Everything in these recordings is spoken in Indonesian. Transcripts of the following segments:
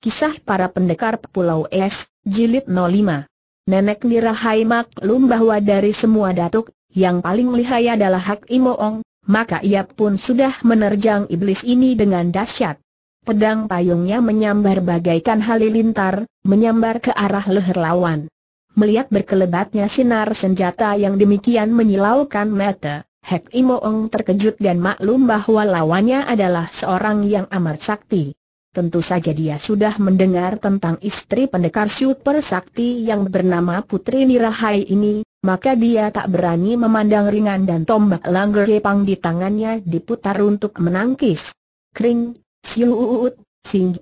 Kisah para pendekar Pulau Es, Jilid 05. Nenek Nirahai maklum bahwa dari semua datuk, yang paling lihai adalah Hak Imoong, maka ia pun sudah menerjang iblis ini dengan dahsyat. Pedang payungnya menyambar bagaikan halilintar, menyambar ke arah leher lawan. Melihat berkelebatnya sinar senjata yang demikian menyilaukan mata, Hek Imoong terkejut dan maklum bahwa lawannya adalah seorang yang amat sakti. Tentu saja dia sudah mendengar tentang istri pendekar Super Sakti yang bernama Putri Nirahai ini, maka dia tak berani memandang ringan dan tombak langgar kepang di tangannya diputar untuk menangkis. Kring, uut, sing,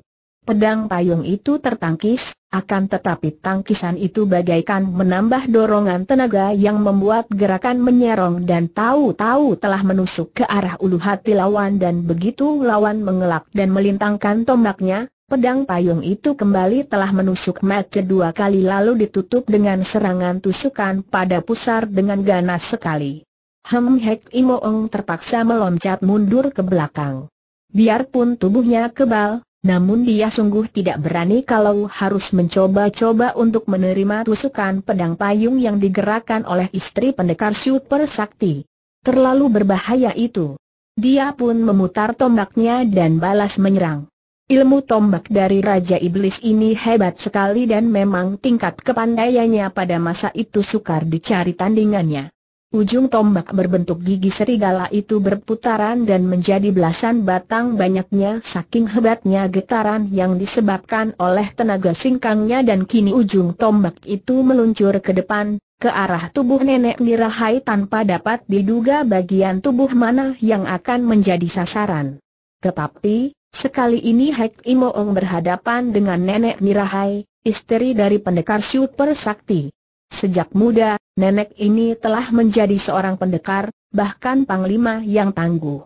Pedang payung itu tertangkis, akan tetapi tangkisan itu bagaikan menambah dorongan tenaga yang membuat gerakan menyerong dan tahu-tahu telah menusuk ke arah ulu hati lawan dan begitu lawan mengelak dan melintangkan tombaknya, Pedang payung itu kembali telah menusuk mata kedua kali lalu ditutup dengan serangan tusukan pada pusar dengan ganas sekali. Hem Hek Ong terpaksa meloncat mundur ke belakang. Biarpun tubuhnya kebal, namun dia sungguh tidak berani kalau harus mencoba-coba untuk menerima tusukan pedang payung yang digerakkan oleh istri pendekar super sakti. Terlalu berbahaya itu. Dia pun memutar tombaknya dan balas menyerang. Ilmu tombak dari Raja Iblis ini hebat sekali dan memang tingkat kepandaiannya pada masa itu sukar dicari tandingannya. Ujung tombak berbentuk gigi serigala itu berputaran dan menjadi belasan batang banyaknya saking hebatnya getaran yang disebabkan oleh tenaga singkangnya dan kini ujung tombak itu meluncur ke depan, ke arah tubuh nenek Nirahai tanpa dapat diduga bagian tubuh mana yang akan menjadi sasaran. Tetapi, sekali ini Hek Imoong berhadapan dengan nenek Nirahai, istri dari pendekar super sakti. Sejak muda, nenek ini telah menjadi seorang pendekar, bahkan panglima yang tangguh.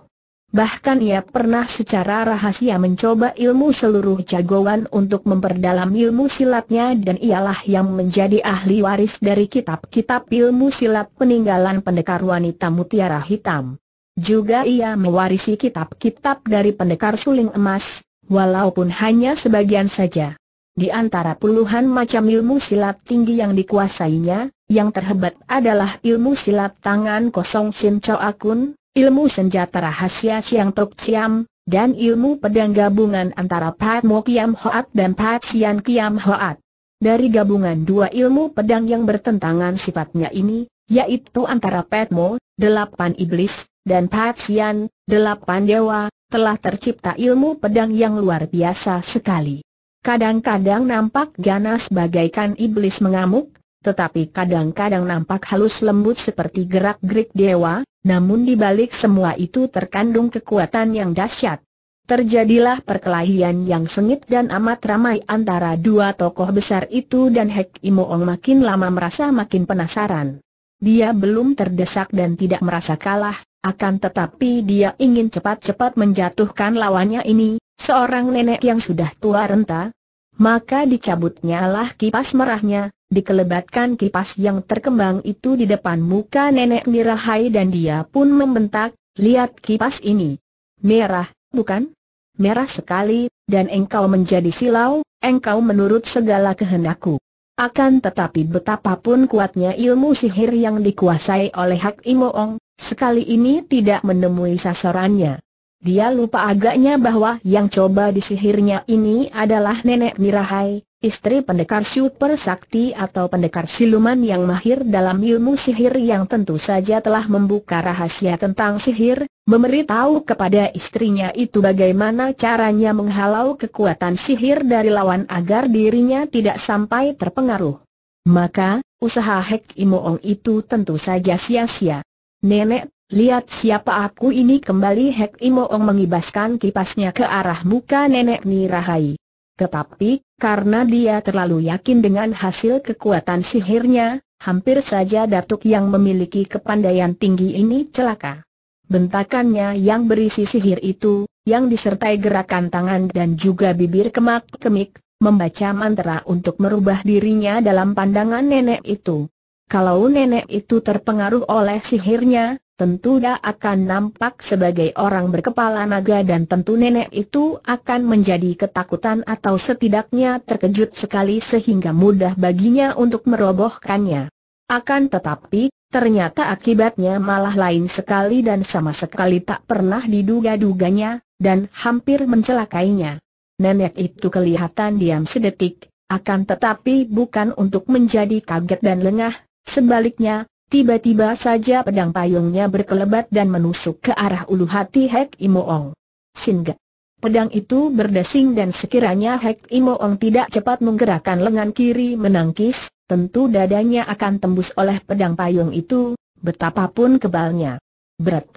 Bahkan ia pernah secara rahasia mencoba ilmu seluruh jagoan untuk memperdalam ilmu silatnya dan ialah yang menjadi ahli waris dari kitab-kitab ilmu silat peninggalan pendekar wanita mutiara hitam. Juga ia mewarisi kitab-kitab dari pendekar suling emas, walaupun hanya sebagian saja. Di antara puluhan macam ilmu silat tinggi yang dikuasainya, yang terhebat adalah ilmu silat tangan kosong Sin Chow Akun, ilmu senjata rahasia siang Tok Siam, dan ilmu pedang gabungan antara Pat Mo Kiam Hoat dan Pat Sian Kiam Hoat. Dari gabungan dua ilmu pedang yang bertentangan sifatnya ini, yaitu antara Pat Mo, delapan iblis, dan Pat Sian, delapan dewa, telah tercipta ilmu pedang yang luar biasa sekali. Kadang-kadang nampak ganas bagaikan iblis mengamuk, tetapi kadang-kadang nampak halus lembut seperti gerak-gerik dewa, namun di balik semua itu terkandung kekuatan yang dahsyat. Terjadilah perkelahian yang sengit dan amat ramai antara dua tokoh besar itu dan Hek Imoong makin lama merasa makin penasaran. Dia belum terdesak dan tidak merasa kalah, akan tetapi dia ingin cepat-cepat menjatuhkan lawannya ini, seorang nenek yang sudah tua renta, maka dicabutnya lah kipas merahnya, dikelebatkan kipas yang terkembang itu di depan muka nenek Mirahai dan dia pun membentak, lihat kipas ini. Merah, bukan? Merah sekali, dan engkau menjadi silau, engkau menurut segala kehendakku. Akan tetapi betapapun kuatnya ilmu sihir yang dikuasai oleh Hak Imoong, sekali ini tidak menemui sasarannya. Dia lupa agaknya bahwa yang coba disihirnya ini adalah nenek Mirahai, istri pendekar super sakti atau pendekar siluman yang mahir dalam ilmu sihir yang tentu saja telah membuka rahasia tentang sihir, memberitahu kepada istrinya itu bagaimana caranya menghalau kekuatan sihir dari lawan agar dirinya tidak sampai terpengaruh. Maka, usaha Hek Imoong itu tentu saja sia-sia. Nenek Lihat siapa aku ini kembali Hek Imoong mengibaskan kipasnya ke arah muka nenek Nirahai. Tetapi, karena dia terlalu yakin dengan hasil kekuatan sihirnya, hampir saja Datuk yang memiliki kepandaian tinggi ini celaka. Bentakannya yang berisi sihir itu, yang disertai gerakan tangan dan juga bibir kemak-kemik, membaca mantra untuk merubah dirinya dalam pandangan nenek itu. Kalau nenek itu terpengaruh oleh sihirnya, tentu dia akan nampak sebagai orang berkepala naga dan tentu nenek itu akan menjadi ketakutan atau setidaknya terkejut sekali sehingga mudah baginya untuk merobohkannya. Akan tetapi, ternyata akibatnya malah lain sekali dan sama sekali tak pernah diduga-duganya, dan hampir mencelakainya. Nenek itu kelihatan diam sedetik, akan tetapi bukan untuk menjadi kaget dan lengah, Sebaliknya, tiba-tiba saja pedang payungnya berkelebat dan menusuk ke arah ulu hati Hek Imoong. Singgah. Pedang itu berdesing dan sekiranya Hek Imoong tidak cepat menggerakkan lengan kiri menangkis, tentu dadanya akan tembus oleh pedang payung itu, betapapun kebalnya. Berat.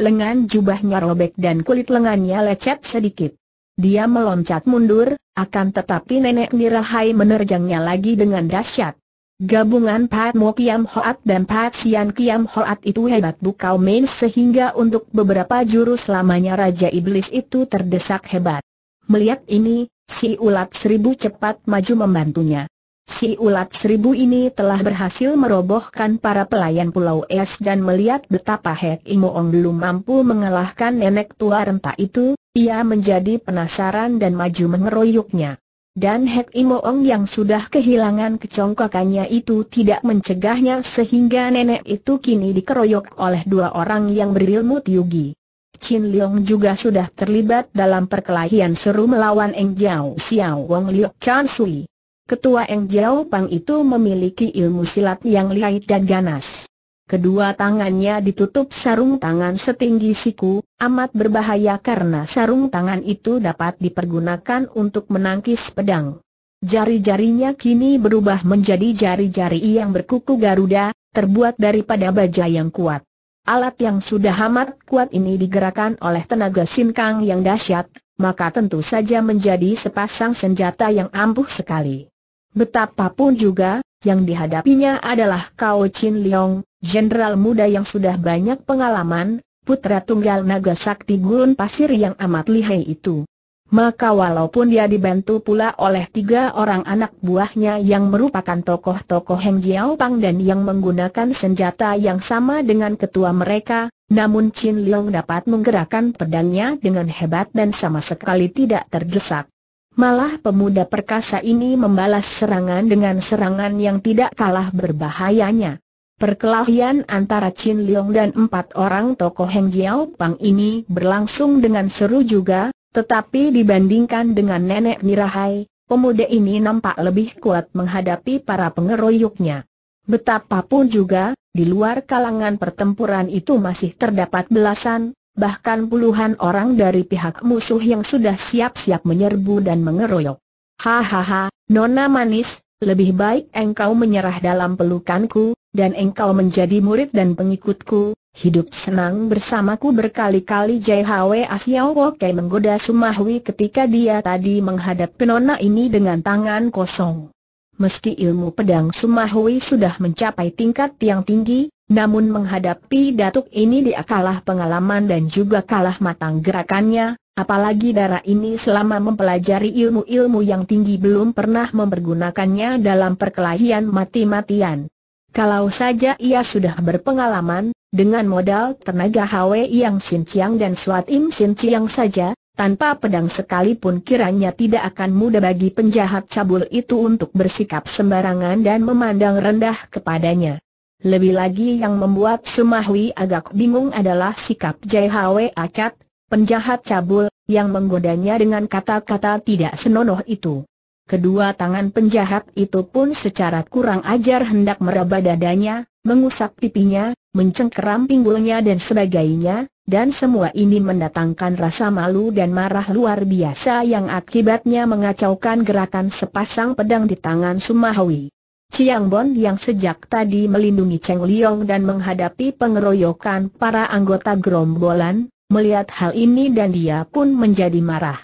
Lengan jubahnya robek dan kulit lengannya lecet sedikit. Dia meloncat mundur, akan tetapi nenek Nirahai menerjangnya lagi dengan dahsyat. Gabungan Pat Mo Kiam Hoat dan Pat Sian Kiam Hoat itu hebat bukau main sehingga untuk beberapa jurus lamanya Raja Iblis itu terdesak hebat. Melihat ini, si ulat seribu cepat maju membantunya. Si ulat seribu ini telah berhasil merobohkan para pelayan Pulau Es dan melihat betapa Hek Imoong belum mampu mengalahkan nenek tua renta itu, ia menjadi penasaran dan maju mengeroyoknya. Dan Hek Imoong yang sudah kehilangan kecongkakannya itu tidak mencegahnya sehingga nenek itu kini dikeroyok oleh dua orang yang berilmu tiugi. Chin Leong juga sudah terlibat dalam perkelahian seru melawan Eng Jiao Xiao Wong Liu Chan Sui. Ketua Eng Jiao Pang itu memiliki ilmu silat yang lihai dan ganas. Kedua tangannya ditutup sarung tangan setinggi siku, amat berbahaya karena sarung tangan itu dapat dipergunakan untuk menangkis pedang. Jari-jarinya kini berubah menjadi jari-jari yang berkuku Garuda, terbuat daripada baja yang kuat. Alat yang sudah amat kuat ini digerakkan oleh tenaga sinkang yang dahsyat, maka tentu saja menjadi sepasang senjata yang ampuh sekali. Betapapun juga, yang dihadapinya adalah Kao Chin Leong, jenderal muda yang sudah banyak pengalaman, putra tunggal naga sakti gurun pasir yang amat lihai itu. Maka walaupun dia dibantu pula oleh tiga orang anak buahnya yang merupakan tokoh-tokoh Heng Jiao Pang dan yang menggunakan senjata yang sama dengan ketua mereka, namun Chin Leong dapat menggerakkan pedangnya dengan hebat dan sama sekali tidak terdesak. Malah pemuda perkasa ini membalas serangan dengan serangan yang tidak kalah berbahayanya. Perkelahian antara Chin Leong dan empat orang tokoh Heng Jiao Pang ini berlangsung dengan seru juga, tetapi dibandingkan dengan nenek Mirahai, pemuda ini nampak lebih kuat menghadapi para pengeroyoknya. Betapapun juga, di luar kalangan pertempuran itu masih terdapat belasan, bahkan puluhan orang dari pihak musuh yang sudah siap-siap menyerbu dan mengeroyok. Hahaha, Nona Manis, lebih baik engkau menyerah dalam pelukanku, dan engkau menjadi murid dan pengikutku, hidup senang bersamaku berkali-kali JHW Asiao Wokai menggoda Sumahwi ketika dia tadi menghadap penona ini dengan tangan kosong. Meski ilmu pedang Sumahwi sudah mencapai tingkat yang tinggi, namun menghadapi datuk ini dia kalah pengalaman dan juga kalah matang gerakannya, apalagi darah ini selama mempelajari ilmu-ilmu yang tinggi belum pernah mempergunakannya dalam perkelahian mati-matian. Kalau saja ia sudah berpengalaman, dengan modal tenaga Hwe yang Sin Chiang dan Suat Im Sin Chiang saja, tanpa pedang sekalipun kiranya tidak akan mudah bagi penjahat cabul itu untuk bersikap sembarangan dan memandang rendah kepadanya. Lebih lagi yang membuat Sumahwi agak bingung adalah sikap Jai Hwe Acat, penjahat cabul, yang menggodanya dengan kata-kata tidak senonoh itu. Kedua tangan penjahat itu pun secara kurang ajar hendak meraba dadanya, mengusap pipinya, mencengkeram pinggulnya dan sebagainya, dan semua ini mendatangkan rasa malu dan marah luar biasa yang akibatnya mengacaukan gerakan sepasang pedang di tangan Sumahwi. Chiang Bon yang sejak tadi melindungi Cheng Liong dan menghadapi pengeroyokan para anggota gerombolan, melihat hal ini dan dia pun menjadi marah.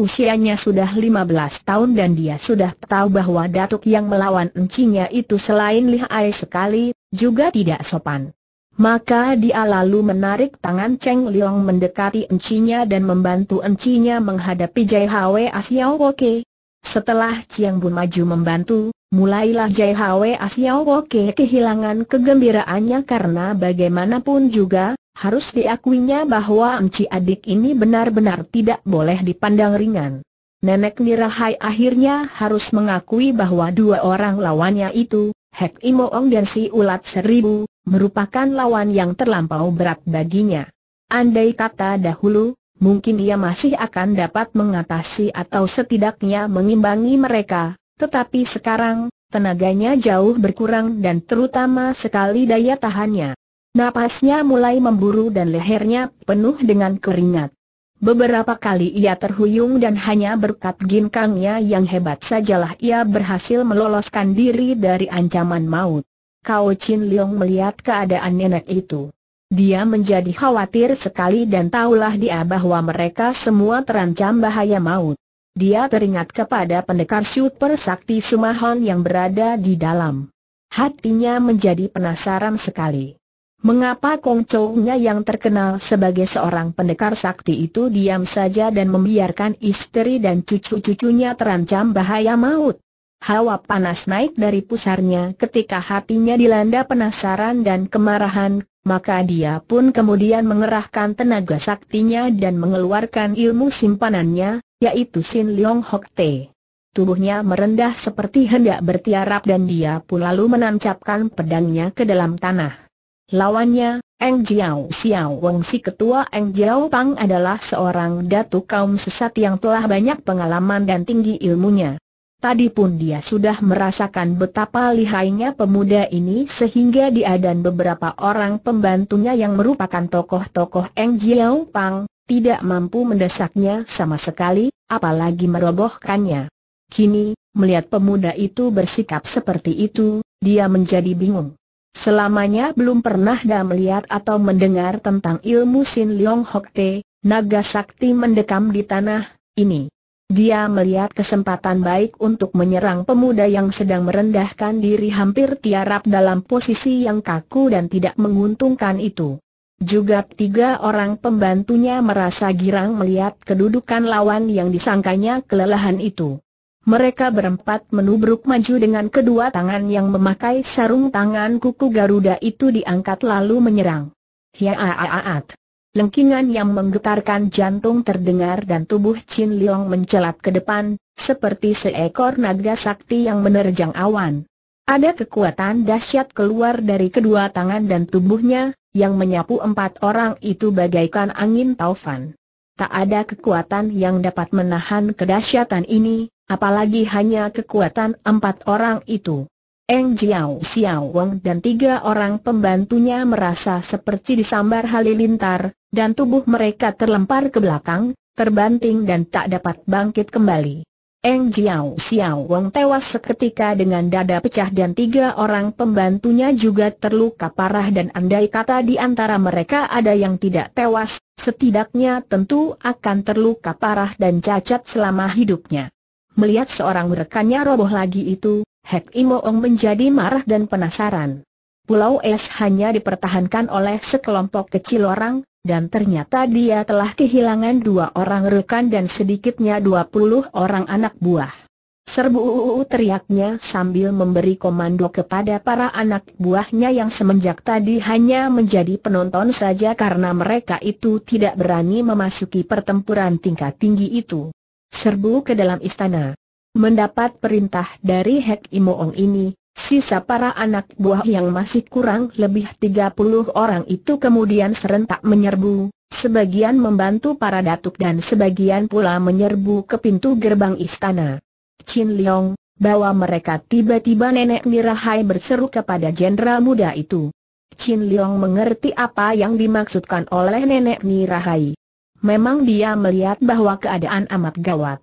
Usianya sudah 15 tahun dan dia sudah tahu bahwa datuk yang melawan encinya itu selain lihai sekali, juga tidak sopan. Maka dia lalu menarik tangan Cheng Liang mendekati encinya dan membantu encinya menghadapi Jai Hwe Asiao Woke. Setelah Chiang Bun maju membantu, mulailah Jai Hwe Asiao Woke kehilangan kegembiraannya karena bagaimanapun juga, harus diakuinya bahwa Enci adik ini benar-benar tidak boleh dipandang ringan. Nenek Nirahai akhirnya harus mengakui bahwa dua orang lawannya itu, Hek Imoong dan si Ulat Seribu, merupakan lawan yang terlampau berat baginya. Andai kata dahulu, mungkin ia masih akan dapat mengatasi atau setidaknya mengimbangi mereka, tetapi sekarang, tenaganya jauh berkurang dan terutama sekali daya tahannya. Napasnya mulai memburu dan lehernya penuh dengan keringat. Beberapa kali ia terhuyung dan hanya berkat ginkangnya yang hebat sajalah ia berhasil meloloskan diri dari ancaman maut. Kau Chin Leong melihat keadaan nenek itu. Dia menjadi khawatir sekali dan tahulah dia bahwa mereka semua terancam bahaya maut. Dia teringat kepada pendekar super sakti Sumahon yang berada di dalam. Hatinya menjadi penasaran sekali. Mengapa Kong Chou-nya yang terkenal sebagai seorang pendekar sakti itu diam saja dan membiarkan istri dan cucu-cucunya terancam bahaya maut? Hawa panas naik dari pusarnya ketika hatinya dilanda penasaran dan kemarahan, maka dia pun kemudian mengerahkan tenaga saktinya dan mengeluarkan ilmu simpanannya, yaitu Sin Leong Hok Te. Tubuhnya merendah seperti hendak bertiarap dan dia pun lalu menancapkan pedangnya ke dalam tanah. Lawannya, Eng Jiao Xiao Wong si ketua Eng Jiao Pang adalah seorang datu kaum sesat yang telah banyak pengalaman dan tinggi ilmunya. Tadi pun dia sudah merasakan betapa lihainya pemuda ini sehingga dia dan beberapa orang pembantunya yang merupakan tokoh-tokoh Eng Jiao Pang, tidak mampu mendesaknya sama sekali, apalagi merobohkannya. Kini, melihat pemuda itu bersikap seperti itu, dia menjadi bingung. Selamanya belum pernah dah melihat atau mendengar tentang ilmu Sin Leong Hok Te, naga sakti mendekam di tanah ini. Dia melihat kesempatan baik untuk menyerang pemuda yang sedang merendahkan diri hampir tiarap dalam posisi yang kaku dan tidak menguntungkan itu. Juga tiga orang pembantunya merasa girang melihat kedudukan lawan yang disangkanya kelelahan itu. Mereka berempat menubruk maju dengan kedua tangan yang memakai sarung tangan kuku Garuda itu diangkat lalu menyerang. Hiaaat. Lengkingan yang menggetarkan jantung terdengar dan tubuh Chin Leong mencelat ke depan, seperti seekor naga sakti yang menerjang awan. Ada kekuatan dahsyat keluar dari kedua tangan dan tubuhnya, yang menyapu empat orang itu bagaikan angin taufan. Tak ada kekuatan yang dapat menahan kedahsyatan ini, apalagi hanya kekuatan empat orang itu. Eng Jiao Xiao Wang dan tiga orang pembantunya merasa seperti disambar halilintar, dan tubuh mereka terlempar ke belakang, terbanting dan tak dapat bangkit kembali. Eng Jiao Xiao Wang tewas seketika dengan dada pecah dan tiga orang pembantunya juga terluka parah dan andai kata di antara mereka ada yang tidak tewas, setidaknya tentu akan terluka parah dan cacat selama hidupnya. Melihat seorang rekannya roboh lagi itu, Hek Imoong menjadi marah dan penasaran. Pulau Es hanya dipertahankan oleh sekelompok kecil orang, dan ternyata dia telah kehilangan dua orang rekan dan sedikitnya dua puluh orang anak buah. Serbu uu teriaknya sambil memberi komando kepada para anak buahnya yang semenjak tadi hanya menjadi penonton saja karena mereka itu tidak berani memasuki pertempuran tingkat tinggi itu serbu ke dalam istana. Mendapat perintah dari Hek Imoong ini, sisa para anak buah yang masih kurang lebih 30 orang itu kemudian serentak menyerbu, sebagian membantu para datuk dan sebagian pula menyerbu ke pintu gerbang istana. Chin Leong, bawa mereka tiba-tiba nenek Mirahai berseru kepada jenderal muda itu. Chin Leong mengerti apa yang dimaksudkan oleh nenek Mirahai memang dia melihat bahwa keadaan amat gawat.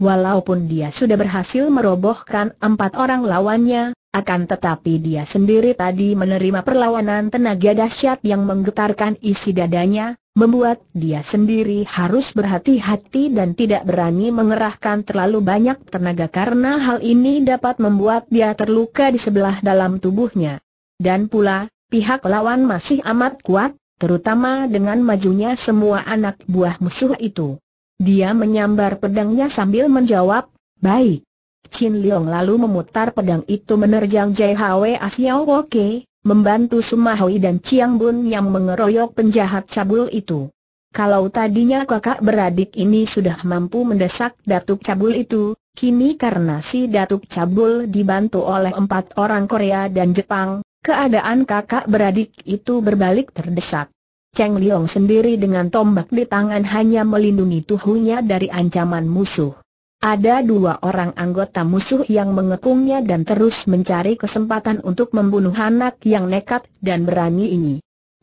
Walaupun dia sudah berhasil merobohkan empat orang lawannya, akan tetapi dia sendiri tadi menerima perlawanan tenaga dahsyat yang menggetarkan isi dadanya, membuat dia sendiri harus berhati-hati dan tidak berani mengerahkan terlalu banyak tenaga karena hal ini dapat membuat dia terluka di sebelah dalam tubuhnya. Dan pula, pihak lawan masih amat kuat, terutama dengan majunya semua anak buah musuh itu. Dia menyambar pedangnya sambil menjawab, baik. Chin Leong lalu memutar pedang itu menerjang Jai Hwe Asiao Woke, membantu Sumahui dan Chiang Bun yang mengeroyok penjahat cabul itu. Kalau tadinya kakak beradik ini sudah mampu mendesak Datuk Cabul itu, kini karena si Datuk Cabul dibantu oleh empat orang Korea dan Jepang, Keadaan kakak beradik itu berbalik terdesak. Cheng Liong sendiri dengan tombak di tangan hanya melindungi tubuhnya dari ancaman musuh. Ada dua orang anggota musuh yang mengepungnya dan terus mencari kesempatan untuk membunuh anak yang nekat dan berani ini.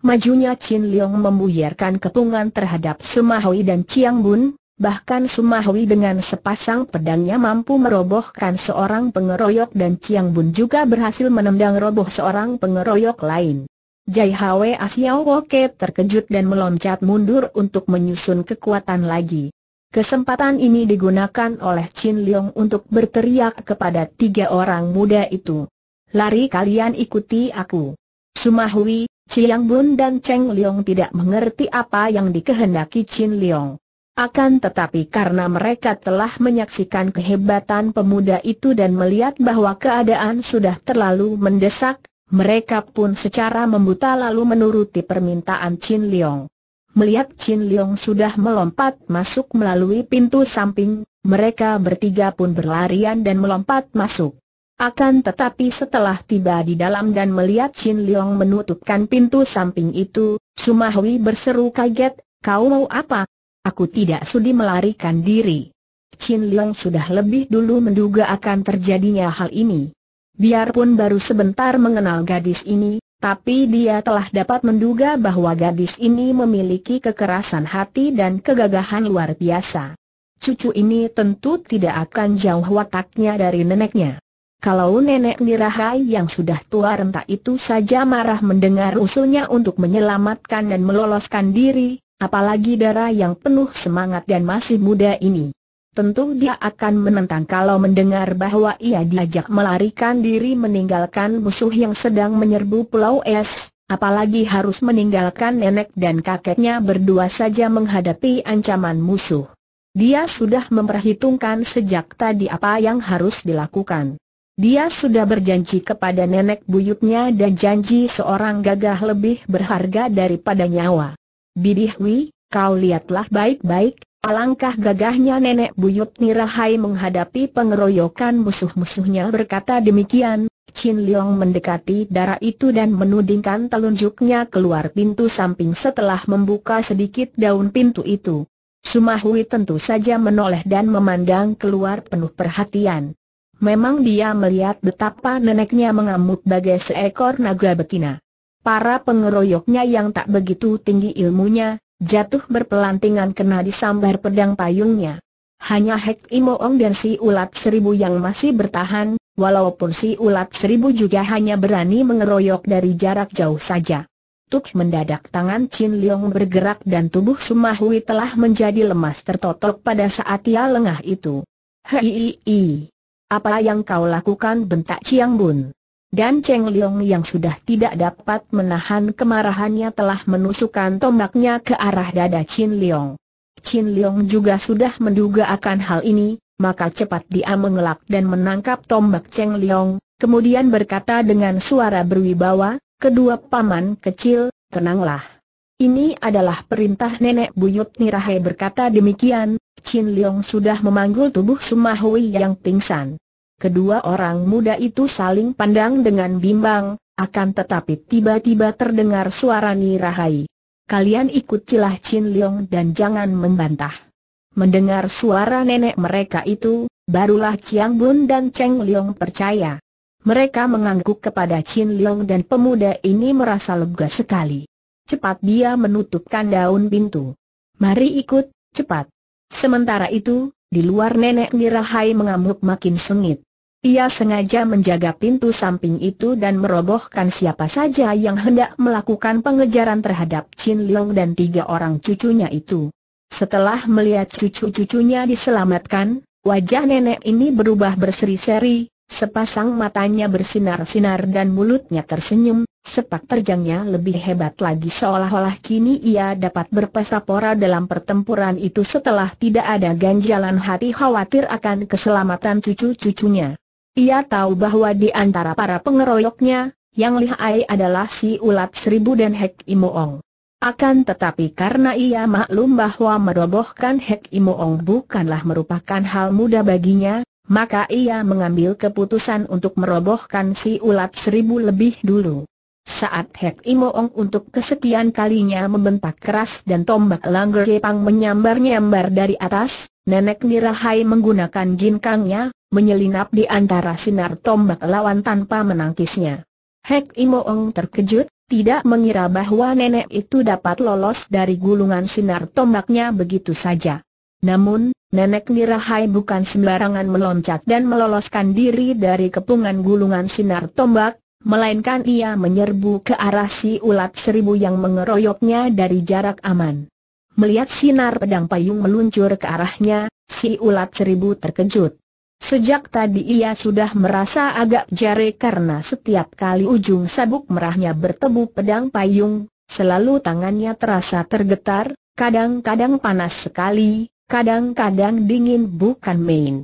Majunya Chin Liong membuyarkan kepungan terhadap Sumahoi dan Chiang Bun, Bahkan Sumahui dengan sepasang pedangnya mampu merobohkan seorang pengeroyok dan Chiang Bun juga berhasil menendang roboh seorang pengeroyok lain. Jai Hwe Asiao Woke terkejut dan meloncat mundur untuk menyusun kekuatan lagi. Kesempatan ini digunakan oleh Chin Leong untuk berteriak kepada tiga orang muda itu. Lari kalian ikuti aku. Sumahui, Chiang Bun dan Cheng Leong tidak mengerti apa yang dikehendaki Chin Leong. Akan tetapi karena mereka telah menyaksikan kehebatan pemuda itu dan melihat bahwa keadaan sudah terlalu mendesak, mereka pun secara membuta lalu menuruti permintaan Chin Leong. Melihat Chin Leong sudah melompat masuk melalui pintu samping, mereka bertiga pun berlarian dan melompat masuk. Akan tetapi setelah tiba di dalam dan melihat Chin Leong menutupkan pintu samping itu, Sumahui berseru kaget, kau mau apa? Aku tidak sudi melarikan diri. Chin Leong sudah lebih dulu menduga akan terjadinya hal ini. Biarpun baru sebentar mengenal gadis ini, tapi dia telah dapat menduga bahwa gadis ini memiliki kekerasan hati dan kegagahan luar biasa. Cucu ini tentu tidak akan jauh wataknya dari neneknya. Kalau nenek Nirahai yang sudah tua rentak itu saja marah mendengar usulnya untuk menyelamatkan dan meloloskan diri, Apalagi darah yang penuh semangat dan masih muda ini. Tentu dia akan menentang kalau mendengar bahwa ia diajak melarikan diri meninggalkan musuh yang sedang menyerbu Pulau Es, apalagi harus meninggalkan nenek dan kakeknya berdua saja menghadapi ancaman musuh. Dia sudah memperhitungkan sejak tadi apa yang harus dilakukan. Dia sudah berjanji kepada nenek buyutnya dan janji seorang gagah lebih berharga daripada nyawa. Bidihwi, kau lihatlah baik-baik, alangkah gagahnya nenek buyut Nirahai menghadapi pengeroyokan musuh-musuhnya berkata demikian, Chin Leong mendekati darah itu dan menudingkan telunjuknya keluar pintu samping setelah membuka sedikit daun pintu itu. Sumahui tentu saja menoleh dan memandang keluar penuh perhatian. Memang dia melihat betapa neneknya mengamuk bagai seekor naga betina. Para pengeroyoknya yang tak begitu tinggi ilmunya, jatuh berpelantingan kena disambar pedang payungnya. Hanya Hek Imoong dan si ulat seribu yang masih bertahan, walaupun si ulat seribu juga hanya berani mengeroyok dari jarak jauh saja. Tuk mendadak tangan Chin Leong bergerak dan tubuh Sumahui telah menjadi lemas tertotok pada saat ia lengah itu. Hei, apa yang kau lakukan bentak Chiang Bun? Dan Cheng Liang yang sudah tidak dapat menahan kemarahannya telah menusukkan tombaknya ke arah dada Chin Liang. Chin Liang juga sudah menduga akan hal ini, maka cepat dia mengelak dan menangkap tombak Cheng Liang. kemudian berkata dengan suara berwibawa, kedua paman kecil, tenanglah. Ini adalah perintah nenek buyut Nirahe berkata demikian, Chin Liang sudah memanggul tubuh Sumahui yang pingsan. Kedua orang muda itu saling pandang dengan bimbang, akan tetapi tiba-tiba terdengar suara Nirahai. Kalian ikut cilah Chin Leong dan jangan membantah. Mendengar suara nenek mereka itu, barulah Chiang Bun dan Cheng Leong percaya. Mereka mengangguk kepada Chin Leong dan pemuda ini merasa lega sekali. Cepat dia menutupkan daun pintu. Mari ikut, cepat. Sementara itu, di luar nenek Nirahai mengamuk makin sengit. Ia sengaja menjaga pintu samping itu dan merobohkan siapa saja yang hendak melakukan pengejaran terhadap Chin Leong dan tiga orang cucunya itu. Setelah melihat cucu-cucunya diselamatkan, wajah nenek ini berubah berseri-seri, sepasang matanya bersinar-sinar dan mulutnya tersenyum, sepak terjangnya lebih hebat lagi seolah-olah kini ia dapat berpesa pora dalam pertempuran itu setelah tidak ada ganjalan hati khawatir akan keselamatan cucu-cucunya. Ia tahu bahwa di antara para pengeroyoknya, yang lihai adalah si ulat seribu dan Hek Imoong. Akan tetapi karena ia maklum bahwa merobohkan Hek Imoong bukanlah merupakan hal mudah baginya, maka ia mengambil keputusan untuk merobohkan si ulat seribu lebih dulu. Saat Hek Imoong untuk kesekian kalinya membentak keras dan tombak langgar kepang menyambar-nyambar dari atas, Nenek Nirahai menggunakan ginkangnya, menyelinap di antara sinar tombak lawan tanpa menangkisnya. Hek Imoong terkejut, tidak mengira bahwa nenek itu dapat lolos dari gulungan sinar tombaknya begitu saja. Namun, nenek Nirahai bukan sembarangan meloncat dan meloloskan diri dari kepungan gulungan sinar tombak, melainkan ia menyerbu ke arah si ulat seribu yang mengeroyoknya dari jarak aman. Melihat sinar pedang payung meluncur ke arahnya, si ulat seribu terkejut. Sejak tadi ia sudah merasa agak jare karena setiap kali ujung sabuk merahnya bertemu pedang payung, selalu tangannya terasa tergetar, kadang-kadang panas sekali, kadang-kadang dingin bukan main.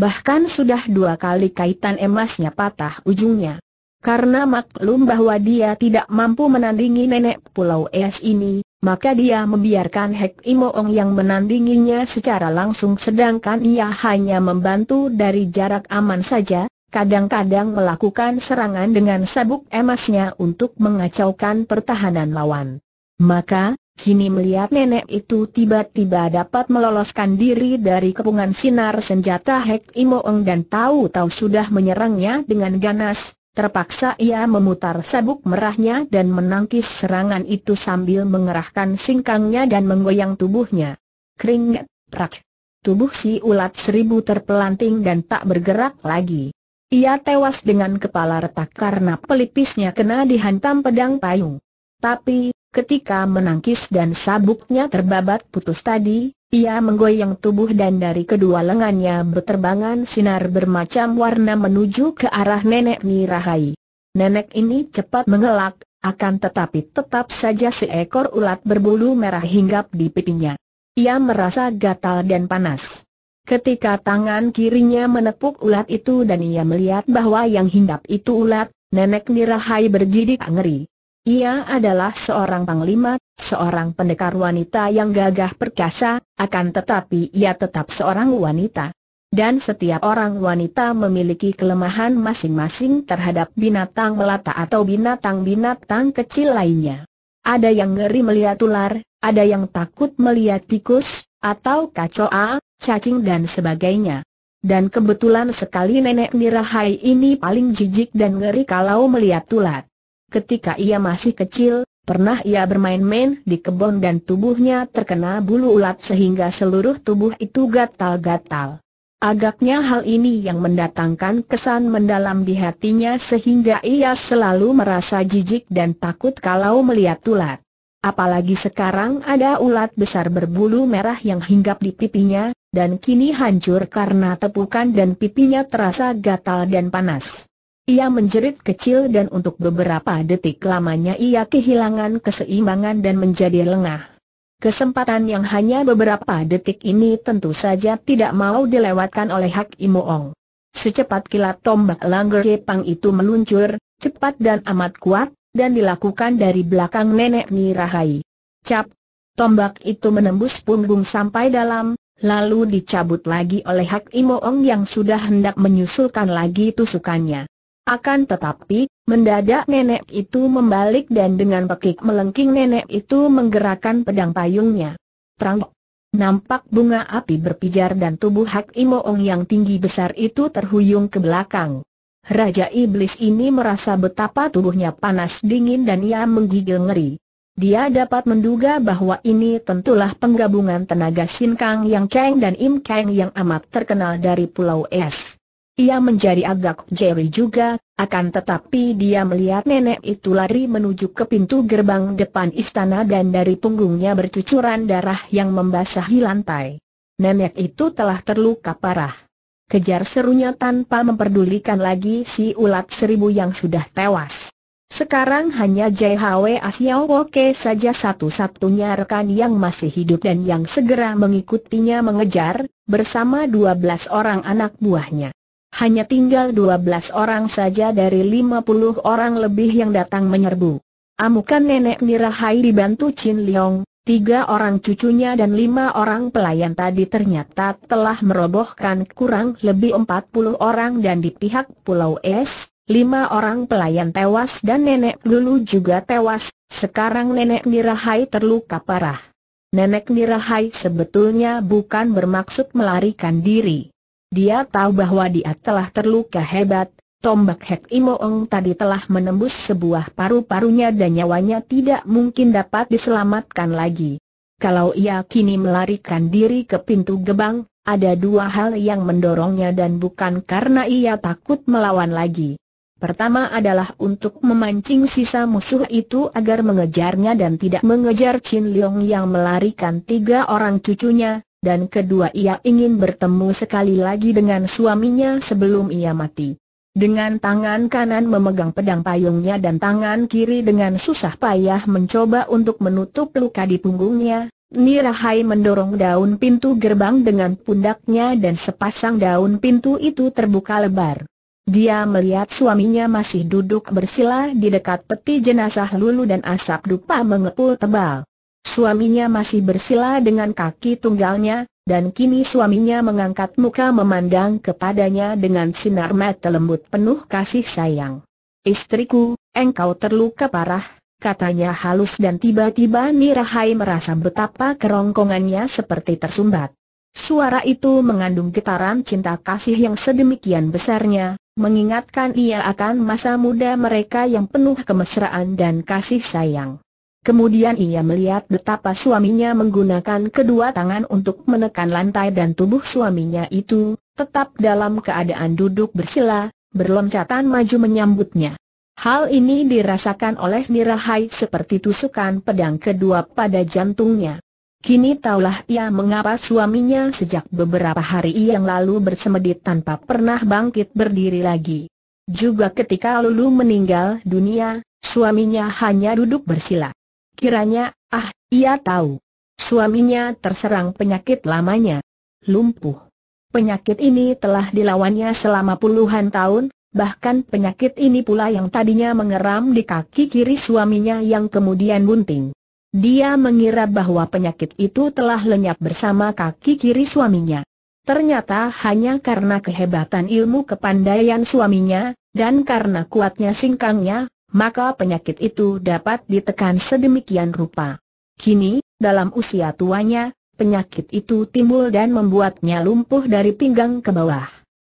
Bahkan sudah dua kali kaitan emasnya patah ujungnya. Karena maklum bahwa dia tidak mampu menandingi nenek Pulau Es ini, maka dia membiarkan Hek Imoong yang menandinginya secara langsung sedangkan ia hanya membantu dari jarak aman saja, kadang-kadang melakukan serangan dengan sabuk emasnya untuk mengacaukan pertahanan lawan. Maka, Kini melihat nenek itu tiba-tiba dapat meloloskan diri dari kepungan sinar senjata Hek Imoong dan tahu-tahu sudah menyerangnya dengan ganas, Terpaksa ia memutar sabuk merahnya dan menangkis serangan itu sambil mengerahkan singkangnya dan menggoyang tubuhnya. Keringat, prak. Tubuh si ulat seribu terpelanting dan tak bergerak lagi. Ia tewas dengan kepala retak karena pelipisnya kena dihantam pedang payung. Tapi, ketika menangkis dan sabuknya terbabat putus tadi, ia menggoyang tubuh dan dari kedua lengannya berterbangan sinar bermacam warna menuju ke arah nenek Nirahai. Nenek ini cepat mengelak, akan tetapi tetap saja seekor ulat berbulu merah hinggap di pipinya. Ia merasa gatal dan panas. Ketika tangan kirinya menepuk ulat itu dan ia melihat bahwa yang hinggap itu ulat, nenek Nirahai bergidik ngeri. Ia adalah seorang panglima, seorang pendekar wanita yang gagah perkasa, akan tetapi ia tetap seorang wanita. Dan setiap orang wanita memiliki kelemahan masing-masing terhadap binatang melata atau binatang-binatang kecil lainnya. Ada yang ngeri melihat ular, ada yang takut melihat tikus, atau kacoa, cacing dan sebagainya. Dan kebetulan sekali nenek Nirahai ini paling jijik dan ngeri kalau melihat ular. Ketika ia masih kecil, pernah ia bermain-main di kebun dan tubuhnya terkena bulu ulat sehingga seluruh tubuh itu gatal-gatal. Agaknya hal ini yang mendatangkan kesan mendalam di hatinya sehingga ia selalu merasa jijik dan takut kalau melihat ulat. Apalagi sekarang ada ulat besar berbulu merah yang hinggap di pipinya, dan kini hancur karena tepukan dan pipinya terasa gatal dan panas. Ia menjerit kecil dan untuk beberapa detik lamanya ia kehilangan keseimbangan dan menjadi lengah. Kesempatan yang hanya beberapa detik ini tentu saja tidak mau dilewatkan oleh Hak Imoong. Secepat kilat tombak langger kepang itu meluncur, cepat dan amat kuat, dan dilakukan dari belakang nenek Nirahai. Cap, tombak itu menembus punggung sampai dalam, lalu dicabut lagi oleh Hak Imoong yang sudah hendak menyusulkan lagi tusukannya. Akan tetapi, mendadak nenek itu membalik dan dengan pekik melengking nenek itu menggerakkan pedang payungnya. Terang. Nampak bunga api berpijar dan tubuh Hak Imoong yang tinggi besar itu terhuyung ke belakang. Raja Iblis ini merasa betapa tubuhnya panas dingin dan ia menggigil ngeri. Dia dapat menduga bahwa ini tentulah penggabungan tenaga Sin Kang Yang Kang dan Im Kang yang amat terkenal dari Pulau Es. Ia menjadi agak jeri juga, akan tetapi dia melihat nenek itu lari menuju ke pintu gerbang depan istana dan dari punggungnya bercucuran darah yang membasahi lantai. Nenek itu telah terluka parah. Kejar serunya tanpa memperdulikan lagi si ulat seribu yang sudah tewas. Sekarang hanya JHW Asiao Woke saja satu-satunya rekan yang masih hidup dan yang segera mengikutinya mengejar, bersama 12 orang anak buahnya. Hanya tinggal 12 orang saja dari 50 orang lebih yang datang menyerbu. Amukan nenek Nirahai dibantu Chin Leong, tiga orang cucunya dan lima orang pelayan tadi ternyata telah merobohkan kurang lebih 40 orang dan di pihak Pulau Es, lima orang pelayan tewas dan nenek dulu juga tewas, sekarang nenek Nirahai terluka parah. Nenek Nirahai sebetulnya bukan bermaksud melarikan diri. Dia tahu bahwa dia telah terluka hebat, tombak Hek Imoong tadi telah menembus sebuah paru-parunya dan nyawanya tidak mungkin dapat diselamatkan lagi. Kalau ia kini melarikan diri ke pintu gebang, ada dua hal yang mendorongnya dan bukan karena ia takut melawan lagi. Pertama adalah untuk memancing sisa musuh itu agar mengejarnya dan tidak mengejar Chin Leong yang melarikan tiga orang cucunya, dan kedua ia ingin bertemu sekali lagi dengan suaminya sebelum ia mati. Dengan tangan kanan memegang pedang payungnya dan tangan kiri dengan susah payah mencoba untuk menutup luka di punggungnya, Nirahai mendorong daun pintu gerbang dengan pundaknya dan sepasang daun pintu itu terbuka lebar. Dia melihat suaminya masih duduk bersila di dekat peti jenazah Lulu dan asap dupa mengepul tebal. Suaminya masih bersila dengan kaki tunggalnya, dan kini suaminya mengangkat muka memandang kepadanya dengan sinar mata lembut penuh kasih sayang. Istriku, engkau terluka parah, katanya halus dan tiba-tiba Nirahai merasa betapa kerongkongannya seperti tersumbat. Suara itu mengandung getaran cinta kasih yang sedemikian besarnya, mengingatkan ia akan masa muda mereka yang penuh kemesraan dan kasih sayang. Kemudian ia melihat betapa suaminya menggunakan kedua tangan untuk menekan lantai dan tubuh suaminya itu, tetap dalam keadaan duduk bersila, berloncatan maju menyambutnya. Hal ini dirasakan oleh Mirahai seperti tusukan pedang kedua pada jantungnya. Kini taulah ia mengapa suaminya sejak beberapa hari yang lalu bersemedit tanpa pernah bangkit berdiri lagi. Juga ketika Lulu meninggal dunia, suaminya hanya duduk bersila. Kiranya, ah, ia tahu. Suaminya terserang penyakit lamanya. Lumpuh. Penyakit ini telah dilawannya selama puluhan tahun, bahkan penyakit ini pula yang tadinya mengeram di kaki kiri suaminya yang kemudian bunting. Dia mengira bahwa penyakit itu telah lenyap bersama kaki kiri suaminya. Ternyata hanya karena kehebatan ilmu kepandaian suaminya, dan karena kuatnya singkangnya, maka penyakit itu dapat ditekan sedemikian rupa. Kini, dalam usia tuanya, penyakit itu timbul dan membuatnya lumpuh dari pinggang ke bawah.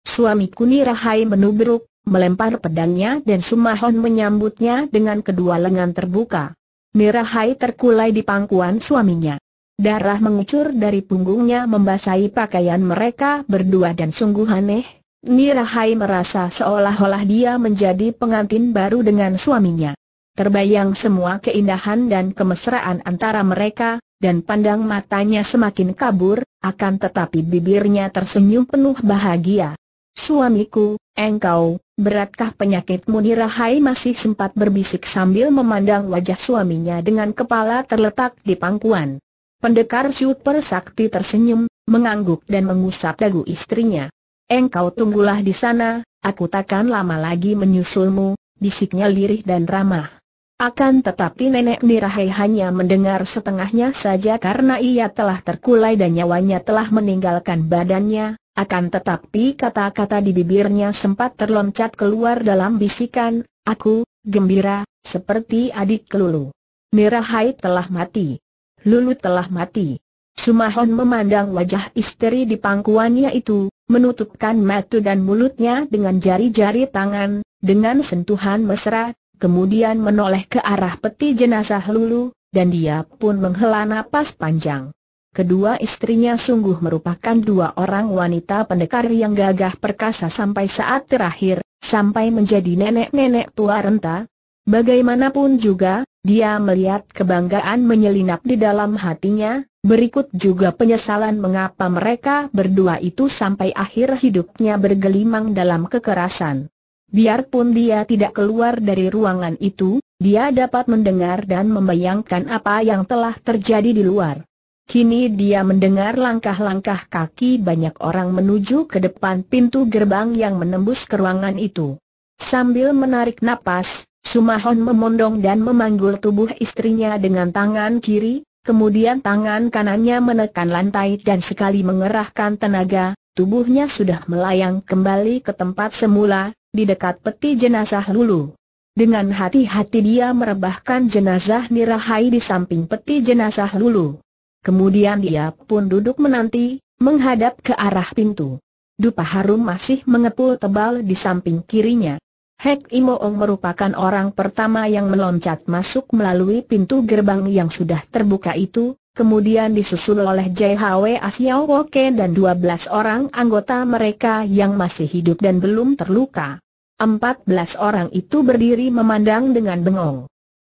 Suami Kuni Rahai menubruk, melempar pedangnya dan Sumahon menyambutnya dengan kedua lengan terbuka. Nirahai terkulai di pangkuan suaminya. Darah mengucur dari punggungnya membasahi pakaian mereka berdua dan sungguh aneh, Nirahai merasa seolah-olah dia menjadi pengantin baru dengan suaminya. Terbayang semua keindahan dan kemesraan antara mereka, dan pandang matanya semakin kabur, akan tetapi bibirnya tersenyum penuh bahagia. Suamiku, engkau, beratkah penyakitmu Nirahai masih sempat berbisik sambil memandang wajah suaminya dengan kepala terletak di pangkuan. Pendekar super Sakti tersenyum, mengangguk dan mengusap dagu istrinya. Engkau tunggulah di sana, aku takkan lama lagi menyusulmu, bisiknya lirih dan ramah. Akan tetapi nenek Nirahai hanya mendengar setengahnya saja karena ia telah terkulai dan nyawanya telah meninggalkan badannya, akan tetapi kata-kata di bibirnya sempat terloncat keluar dalam bisikan, aku, gembira, seperti adik Lulu. Nirahai telah mati. Lulu telah mati. Sumahon memandang wajah istri di pangkuannya itu, menutupkan mata dan mulutnya dengan jari-jari tangan, dengan sentuhan mesra, kemudian menoleh ke arah peti jenazah Lulu, dan dia pun menghela napas panjang. Kedua istrinya sungguh merupakan dua orang wanita pendekar yang gagah perkasa sampai saat terakhir, sampai menjadi nenek-nenek tua renta. Bagaimanapun juga, dia melihat kebanggaan menyelinap di dalam hatinya, Berikut juga penyesalan mengapa mereka berdua itu sampai akhir hidupnya bergelimang dalam kekerasan. Biarpun dia tidak keluar dari ruangan itu, dia dapat mendengar dan membayangkan apa yang telah terjadi di luar. Kini dia mendengar langkah-langkah kaki banyak orang menuju ke depan pintu gerbang yang menembus ke ruangan itu. Sambil menarik napas, Sumahon memondong dan memanggul tubuh istrinya dengan tangan kiri, Kemudian tangan kanannya menekan lantai dan sekali mengerahkan tenaga, tubuhnya sudah melayang kembali ke tempat semula, di dekat peti jenazah Lulu. Dengan hati-hati dia merebahkan jenazah Nirahai di samping peti jenazah Lulu. Kemudian dia pun duduk menanti, menghadap ke arah pintu. Dupa harum masih mengepul tebal di samping kirinya. Hek Imoong merupakan orang pertama yang meloncat masuk melalui pintu gerbang yang sudah terbuka itu, kemudian disusul oleh JHW Asiao Woke dan 12 orang anggota mereka yang masih hidup dan belum terluka. 14 orang itu berdiri memandang dengan bengong.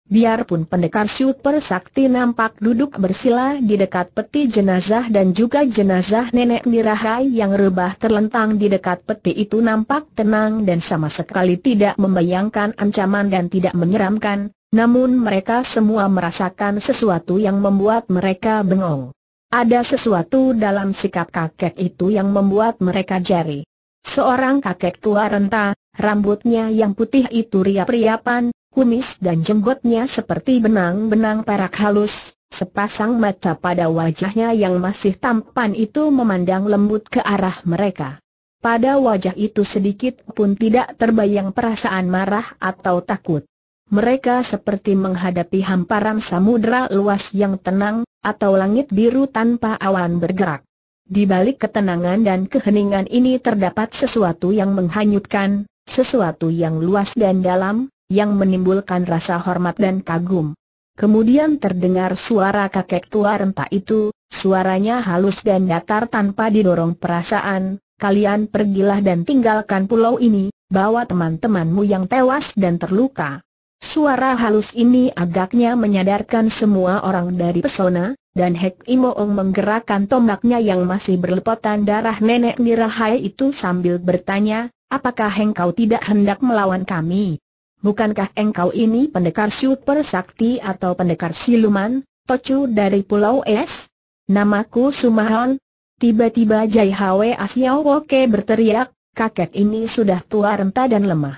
Biarpun pendekar super sakti nampak duduk bersila di dekat peti jenazah dan juga jenazah nenek Mirahai yang rebah terlentang di dekat peti itu nampak tenang dan sama sekali tidak membayangkan ancaman dan tidak menyeramkan, namun mereka semua merasakan sesuatu yang membuat mereka bengong. Ada sesuatu dalam sikap kakek itu yang membuat mereka jari. Seorang kakek tua renta, rambutnya yang putih itu riap-riapan, kumis dan jenggotnya seperti benang-benang perak halus, sepasang mata pada wajahnya yang masih tampan itu memandang lembut ke arah mereka. Pada wajah itu sedikit pun tidak terbayang perasaan marah atau takut. Mereka seperti menghadapi hamparan samudera luas yang tenang, atau langit biru tanpa awan bergerak. Di balik ketenangan dan keheningan ini terdapat sesuatu yang menghanyutkan, sesuatu yang luas dan dalam, yang menimbulkan rasa hormat dan kagum. Kemudian terdengar suara kakek tua renta itu, suaranya halus dan datar tanpa didorong perasaan, kalian pergilah dan tinggalkan pulau ini, bawa teman-temanmu yang tewas dan terluka. Suara halus ini agaknya menyadarkan semua orang dari pesona, dan Hek Imoong menggerakkan tombaknya yang masih berlepotan darah nenek Nirahai itu sambil bertanya, apakah engkau tidak hendak melawan kami? bukankah engkau ini pendekar super sakti atau pendekar siluman, tocu dari Pulau Es? Namaku Sumahon. Tiba-tiba Jai Hwe Asiao berteriak, kakek ini sudah tua renta dan lemah.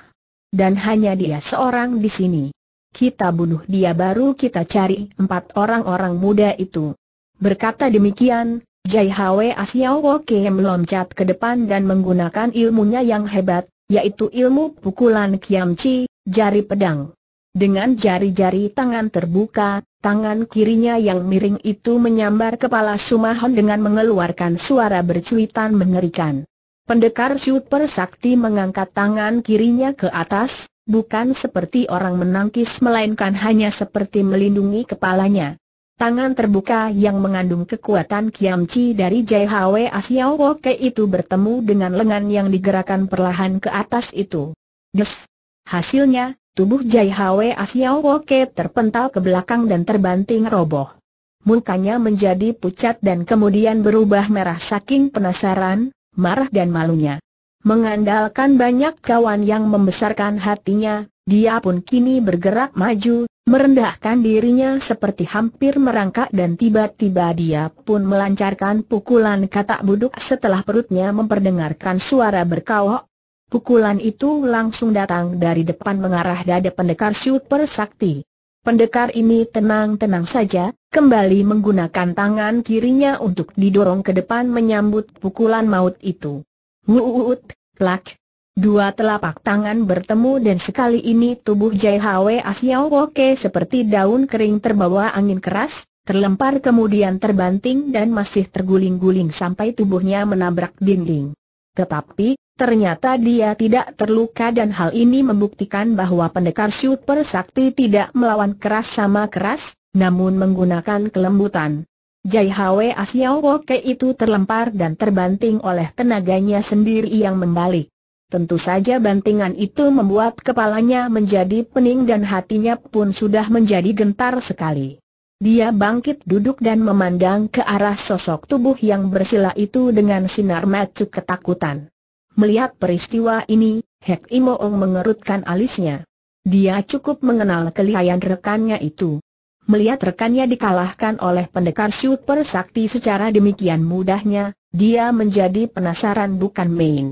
Dan hanya dia seorang di sini. Kita bunuh dia baru kita cari empat orang-orang muda itu. Berkata demikian, Jai Hwe Asiao Woke meloncat ke depan dan menggunakan ilmunya yang hebat, yaitu ilmu pukulan Kiamci, Jari pedang. Dengan jari-jari tangan terbuka, tangan kirinya yang miring itu menyambar kepala Sumahon dengan mengeluarkan suara bercuitan mengerikan. Pendekar super sakti mengangkat tangan kirinya ke atas, bukan seperti orang menangkis melainkan hanya seperti melindungi kepalanya. Tangan terbuka yang mengandung kekuatan kiamci dari JHW Asiao Woke itu bertemu dengan lengan yang digerakkan perlahan ke atas itu. Des! Hasilnya, tubuh Jai Hwe Asiao Woke terpental ke belakang dan terbanting roboh. Mukanya menjadi pucat dan kemudian berubah merah saking penasaran, marah dan malunya. Mengandalkan banyak kawan yang membesarkan hatinya, dia pun kini bergerak maju, merendahkan dirinya seperti hampir merangkak dan tiba-tiba dia pun melancarkan pukulan katak buduk setelah perutnya memperdengarkan suara berkawok, Pukulan itu langsung datang dari depan mengarah dada pendekar super sakti. Pendekar ini tenang-tenang saja, kembali menggunakan tangan kirinya untuk didorong ke depan menyambut pukulan maut itu. Wuut, plak. Dua telapak tangan bertemu dan sekali ini tubuh Jai Hwe Asiao Woke seperti daun kering terbawa angin keras, terlempar kemudian terbanting dan masih terguling-guling sampai tubuhnya menabrak dinding. Tetapi, Ternyata dia tidak terluka dan hal ini membuktikan bahwa pendekar super sakti tidak melawan keras sama keras, namun menggunakan kelembutan. Jai Hwe Asiao Woke itu terlempar dan terbanting oleh tenaganya sendiri yang membalik. Tentu saja bantingan itu membuat kepalanya menjadi pening dan hatinya pun sudah menjadi gentar sekali. Dia bangkit duduk dan memandang ke arah sosok tubuh yang bersila itu dengan sinar mata ketakutan. Melihat peristiwa ini, Hek Imoong mengerutkan alisnya. Dia cukup mengenal kelihayan rekannya itu. Melihat rekannya dikalahkan oleh pendekar super sakti secara demikian mudahnya, dia menjadi penasaran bukan main.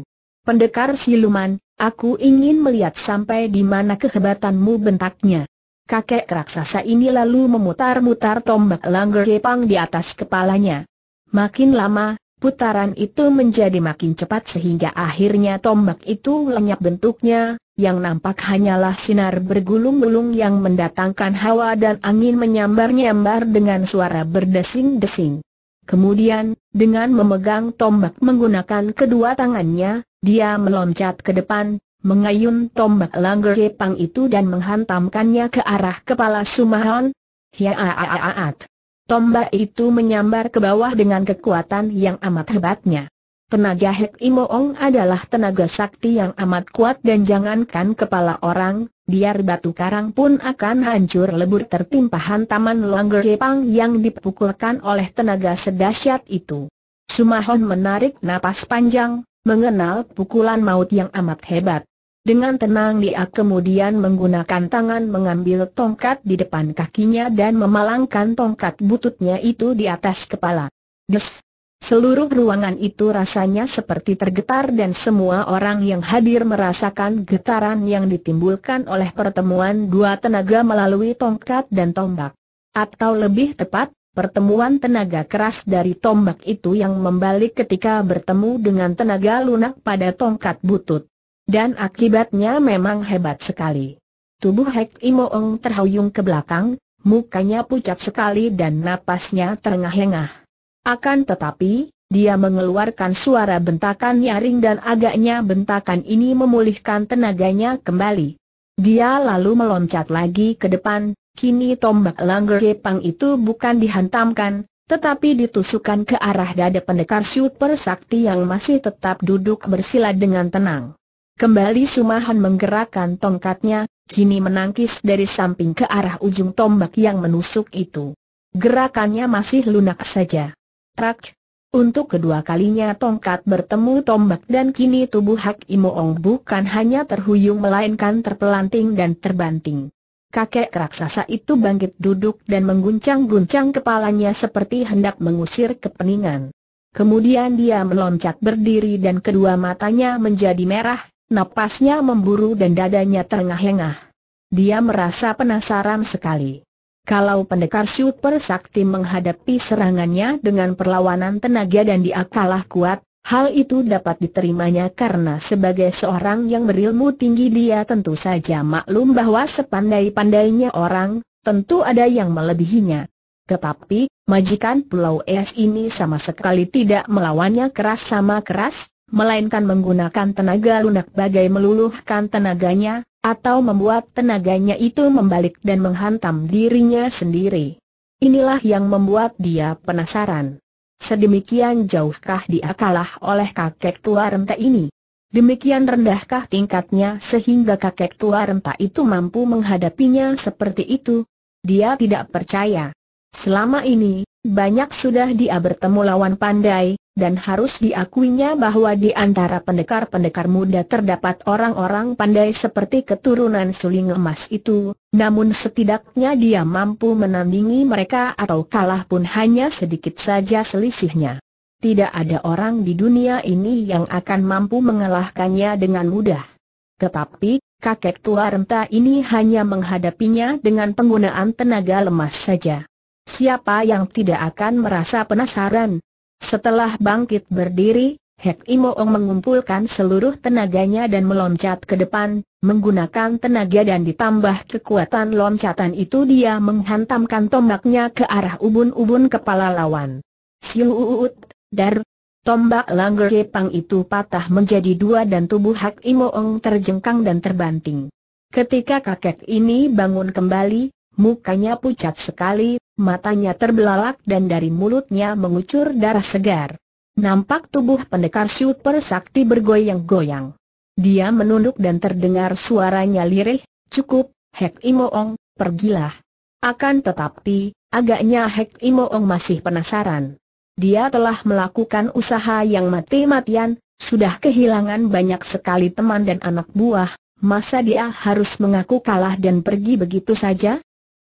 Pendekar siluman, aku ingin melihat sampai di mana kehebatanmu bentaknya. Kakek raksasa ini lalu memutar-mutar tombak langger kepang di atas kepalanya. Makin lama, Putaran itu menjadi makin cepat sehingga akhirnya tombak itu lenyap bentuknya, yang nampak hanyalah sinar bergulung-gulung yang mendatangkan hawa dan angin menyambar-nyambar dengan suara berdesing-desing. Kemudian, dengan memegang tombak menggunakan kedua tangannya, dia meloncat ke depan, mengayun tombak langgar kepang itu dan menghantamkannya ke arah kepala Sumahon. Hiaaaaat! Tombak itu menyambar ke bawah dengan kekuatan yang amat hebatnya. Tenaga Hek Imoong adalah tenaga sakti yang amat kuat dan jangankan kepala orang, biar batu karang pun akan hancur lebur tertimpa hantaman Langger Yepang yang dipukulkan oleh tenaga sedasyat itu. Sumahon menarik napas panjang, mengenal pukulan maut yang amat hebat. Dengan tenang dia kemudian menggunakan tangan mengambil tongkat di depan kakinya dan memalangkan tongkat bututnya itu di atas kepala. Des! Seluruh ruangan itu rasanya seperti tergetar dan semua orang yang hadir merasakan getaran yang ditimbulkan oleh pertemuan dua tenaga melalui tongkat dan tombak. Atau lebih tepat, pertemuan tenaga keras dari tombak itu yang membalik ketika bertemu dengan tenaga lunak pada tongkat butut. Dan akibatnya memang hebat sekali. Tubuh Hek Imoong terhuyung ke belakang, mukanya pucat sekali dan napasnya terengah-engah. Akan tetapi, dia mengeluarkan suara bentakan nyaring dan agaknya bentakan ini memulihkan tenaganya kembali. Dia lalu meloncat lagi ke depan, kini tombak langger Gepang itu bukan dihantamkan, tetapi ditusukkan ke arah dada pendekar super sakti yang masih tetap duduk bersila dengan tenang. Kembali Sumahan menggerakkan tongkatnya, kini menangkis dari samping ke arah ujung tombak yang menusuk itu. Gerakannya masih lunak saja. Trak! Untuk kedua kalinya tongkat bertemu tombak dan kini tubuh Hak Imoong bukan hanya terhuyung melainkan terpelanting dan terbanting. Kakek raksasa itu bangkit duduk dan mengguncang-guncang kepalanya seperti hendak mengusir kepeningan. Kemudian dia meloncat berdiri dan kedua matanya menjadi merah, Napasnya memburu dan dadanya terengah-engah. Dia merasa penasaran sekali. Kalau pendekar super sakti menghadapi serangannya dengan perlawanan tenaga dan diakalah kuat, hal itu dapat diterimanya karena sebagai seorang yang berilmu tinggi dia tentu saja maklum bahwa sepandai-pandainya orang, tentu ada yang melebihinya. Tetapi, majikan Pulau Es ini sama sekali tidak melawannya keras sama keras, melainkan menggunakan tenaga lunak bagai meluluhkan tenaganya, atau membuat tenaganya itu membalik dan menghantam dirinya sendiri. Inilah yang membuat dia penasaran. Sedemikian jauhkah dia kalah oleh kakek tua renta ini? Demikian rendahkah tingkatnya sehingga kakek tua renta itu mampu menghadapinya seperti itu? Dia tidak percaya. Selama ini, banyak sudah dia bertemu lawan pandai, dan harus diakuinya bahwa di antara pendekar-pendekar muda terdapat orang-orang pandai seperti keturunan suling emas itu, namun setidaknya dia mampu menandingi mereka atau kalah pun hanya sedikit saja selisihnya. Tidak ada orang di dunia ini yang akan mampu mengalahkannya dengan mudah. Tetapi, kakek tua renta ini hanya menghadapinya dengan penggunaan tenaga lemas saja. Siapa yang tidak akan merasa penasaran? Setelah bangkit berdiri, Hek Imoong mengumpulkan seluruh tenaganya dan meloncat ke depan, menggunakan tenaga dan ditambah kekuatan loncatan itu dia menghantamkan tombaknya ke arah ubun-ubun kepala lawan. Siuut, dar, tombak langger kepang itu patah menjadi dua dan tubuh Hek Imoong terjengkang dan terbanting. Ketika kakek ini bangun kembali, mukanya pucat sekali, matanya terbelalak dan dari mulutnya mengucur darah segar. Nampak tubuh pendekar super sakti bergoyang-goyang. Dia menunduk dan terdengar suaranya lirih, cukup, Hek Imoong, pergilah. Akan tetapi, agaknya Hek Imoong masih penasaran. Dia telah melakukan usaha yang mati-matian, sudah kehilangan banyak sekali teman dan anak buah, masa dia harus mengaku kalah dan pergi begitu saja?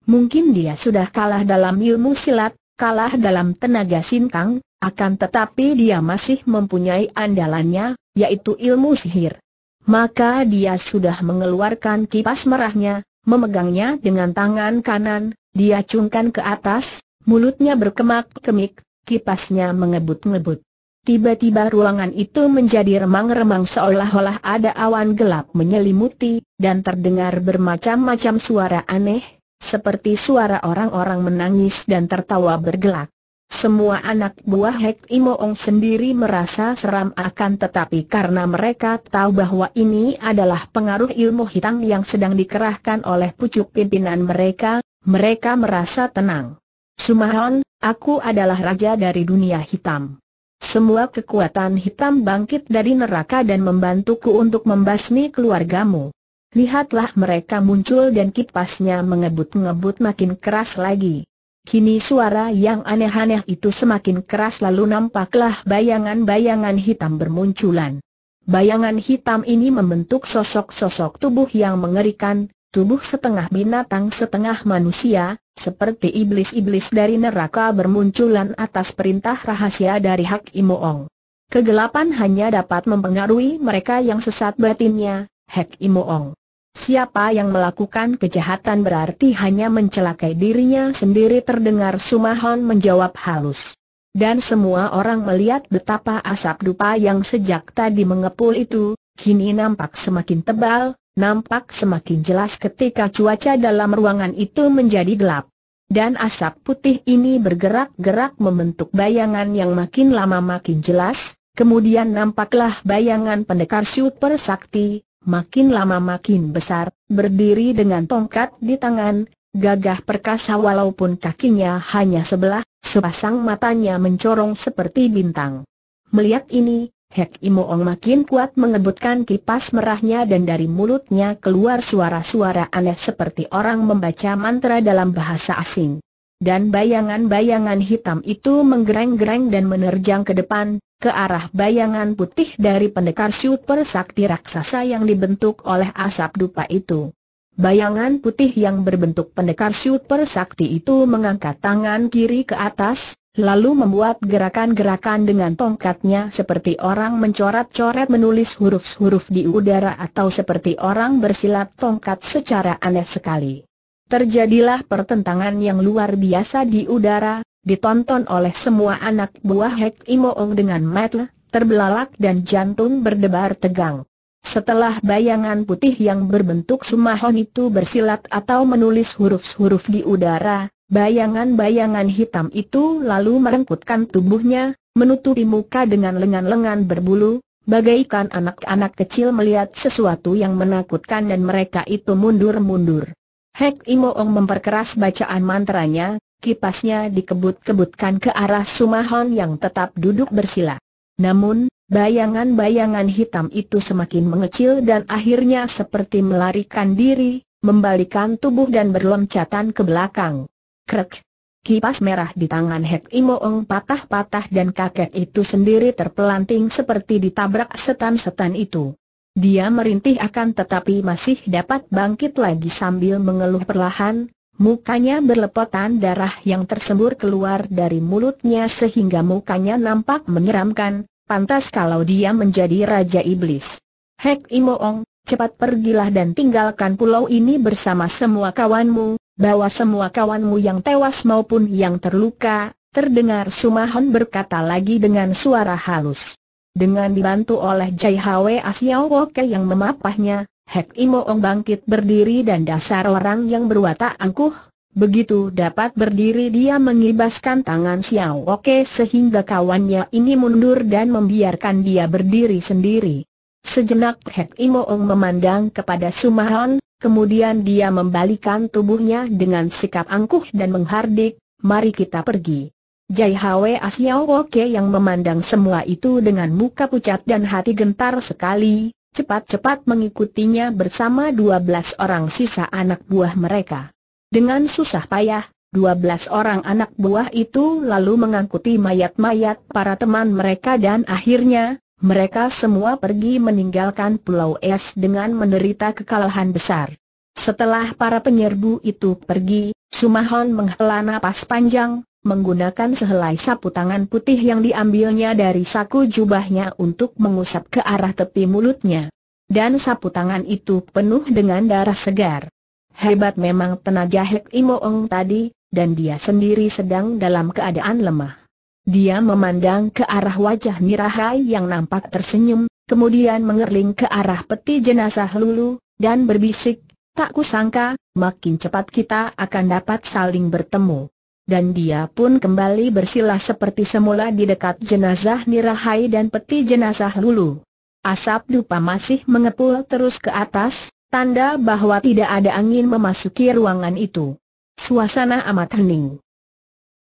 Mungkin dia sudah kalah dalam ilmu silat, kalah dalam tenaga sinkang, akan tetapi dia masih mempunyai andalannya, yaitu ilmu sihir. Maka dia sudah mengeluarkan kipas merahnya, memegangnya dengan tangan kanan, dia cungkan ke atas, mulutnya berkemak-kemik, kipasnya mengebut-ngebut. Tiba-tiba ruangan itu menjadi remang-remang seolah-olah ada awan gelap menyelimuti, dan terdengar bermacam-macam suara aneh, seperti suara orang-orang menangis dan tertawa bergelak. Semua anak buah Hek Imoong sendiri merasa seram akan tetapi karena mereka tahu bahwa ini adalah pengaruh ilmu hitam yang sedang dikerahkan oleh pucuk pimpinan mereka, mereka merasa tenang. Sumahon, aku adalah raja dari dunia hitam. Semua kekuatan hitam bangkit dari neraka dan membantuku untuk membasmi keluargamu. Lihatlah mereka muncul dan kipasnya mengebut-ngebut makin keras lagi. Kini suara yang aneh-aneh itu semakin keras lalu nampaklah bayangan-bayangan hitam bermunculan. Bayangan hitam ini membentuk sosok-sosok tubuh yang mengerikan, tubuh setengah binatang setengah manusia, seperti iblis-iblis dari neraka bermunculan atas perintah rahasia dari Hak Imoong. Kegelapan hanya dapat mempengaruhi mereka yang sesat batinnya, Hak Imoong. Siapa yang melakukan kejahatan berarti hanya mencelakai dirinya sendiri terdengar Sumahon menjawab halus. Dan semua orang melihat betapa asap dupa yang sejak tadi mengepul itu, kini nampak semakin tebal, nampak semakin jelas ketika cuaca dalam ruangan itu menjadi gelap. Dan asap putih ini bergerak-gerak membentuk bayangan yang makin lama makin jelas, kemudian nampaklah bayangan pendekar super sakti, makin lama makin besar, berdiri dengan tongkat di tangan, gagah perkasa walaupun kakinya hanya sebelah, sepasang matanya mencorong seperti bintang. Melihat ini, Hek Imoong makin kuat mengebutkan kipas merahnya dan dari mulutnya keluar suara-suara aneh seperti orang membaca mantra dalam bahasa asing. Dan bayangan-bayangan hitam itu menggereng-gereng dan menerjang ke depan, ke arah bayangan putih dari pendekar super sakti raksasa yang dibentuk oleh asap dupa itu. Bayangan putih yang berbentuk pendekar super sakti itu mengangkat tangan kiri ke atas, lalu membuat gerakan-gerakan dengan tongkatnya seperti orang mencoret-coret menulis huruf-huruf di udara atau seperti orang bersilat tongkat secara aneh sekali. Terjadilah pertentangan yang luar biasa di udara, ditonton oleh semua anak buah Hek Imoong dengan mata terbelalak dan jantung berdebar tegang. Setelah bayangan putih yang berbentuk sumahon itu bersilat atau menulis huruf-huruf di udara, bayangan-bayangan hitam itu lalu merengkutkan tubuhnya, menutupi muka dengan lengan-lengan berbulu, bagaikan anak-anak kecil melihat sesuatu yang menakutkan dan mereka itu mundur-mundur. Hek Imoong memperkeras bacaan mantranya, kipasnya dikebut-kebutkan ke arah Sumahon yang tetap duduk bersila. Namun, bayangan-bayangan hitam itu semakin mengecil dan akhirnya seperti melarikan diri, membalikan tubuh dan berloncatan ke belakang. Krek! Kipas merah di tangan Hek Imoong patah-patah dan kakek itu sendiri terpelanting seperti ditabrak setan-setan itu. Dia merintih akan tetapi masih dapat bangkit lagi sambil mengeluh perlahan, Mukanya berlepotan darah yang tersembur keluar dari mulutnya sehingga mukanya nampak menyeramkan, pantas kalau dia menjadi Raja Iblis. Hek Imoong, cepat pergilah dan tinggalkan pulau ini bersama semua kawanmu, bawa semua kawanmu yang tewas maupun yang terluka, terdengar Sumahon berkata lagi dengan suara halus. Dengan dibantu oleh Jai Hwe Asyawoke yang memapahnya, Hek Imo Ong bangkit berdiri dan dasar orang yang berwatak angkuh, begitu dapat berdiri dia mengibaskan tangan Xiao Oke sehingga kawannya ini mundur dan membiarkan dia berdiri sendiri. Sejenak Hek Imo Ong memandang kepada Sumahon, kemudian dia membalikan tubuhnya dengan sikap angkuh dan menghardik, mari kita pergi. Jai Hwe Asiao Oke yang memandang semua itu dengan muka pucat dan hati gentar sekali, cepat-cepat mengikutinya bersama 12 orang sisa anak buah mereka. Dengan susah payah, 12 orang anak buah itu lalu mengangkuti mayat-mayat para teman mereka dan akhirnya, mereka semua pergi meninggalkan Pulau Es dengan menderita kekalahan besar. Setelah para penyerbu itu pergi, Sumahon menghela napas panjang, menggunakan sehelai sapu tangan putih yang diambilnya dari saku jubahnya untuk mengusap ke arah tepi mulutnya. Dan sapu tangan itu penuh dengan darah segar. Hebat memang tenaga Hek Imoong tadi, dan dia sendiri sedang dalam keadaan lemah. Dia memandang ke arah wajah Mirahai yang nampak tersenyum, kemudian mengerling ke arah peti jenazah Lulu, dan berbisik, tak kusangka, makin cepat kita akan dapat saling bertemu dan dia pun kembali bersilah seperti semula di dekat jenazah Nirahai dan peti jenazah Lulu. Asap dupa masih mengepul terus ke atas, tanda bahwa tidak ada angin memasuki ruangan itu. Suasana amat hening.